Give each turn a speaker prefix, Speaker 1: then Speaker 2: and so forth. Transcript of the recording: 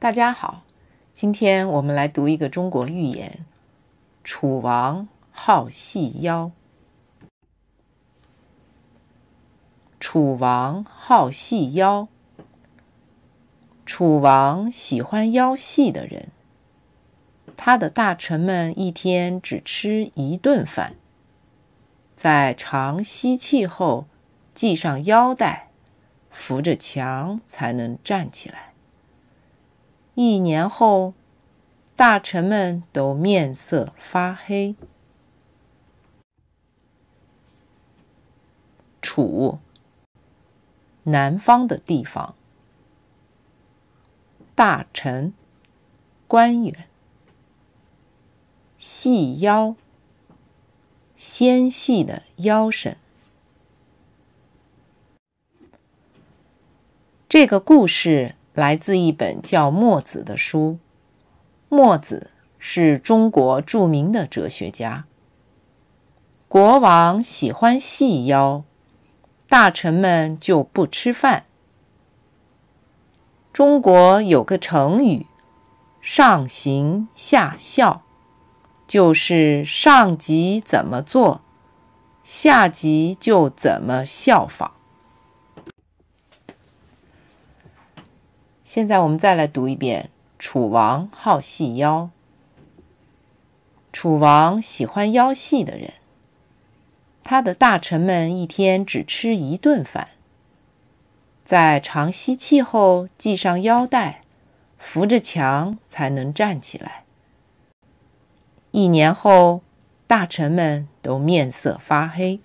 Speaker 1: 大家好，今天我们来读一个中国寓言。楚王好细腰。楚王好细腰。楚王喜欢腰细的人。他的大臣们一天只吃一顿饭，在长吸气后系上腰带，扶着墙才能站起来。一年后，大臣们都面色发黑。楚，南方的地方。大臣、官员，细腰，纤细的腰身。这个故事。来自一本叫《墨子》的书。墨子是中国著名的哲学家。国王喜欢细腰，大臣们就不吃饭。中国有个成语“上行下效”，就是上级怎么做，下级就怎么效仿。现在我们再来读一遍：楚王好细腰。楚王喜欢腰细的人。他的大臣们一天只吃一顿饭，在长吸气后系上腰带，扶着墙才能站起来。一年后，大臣们都面色发黑。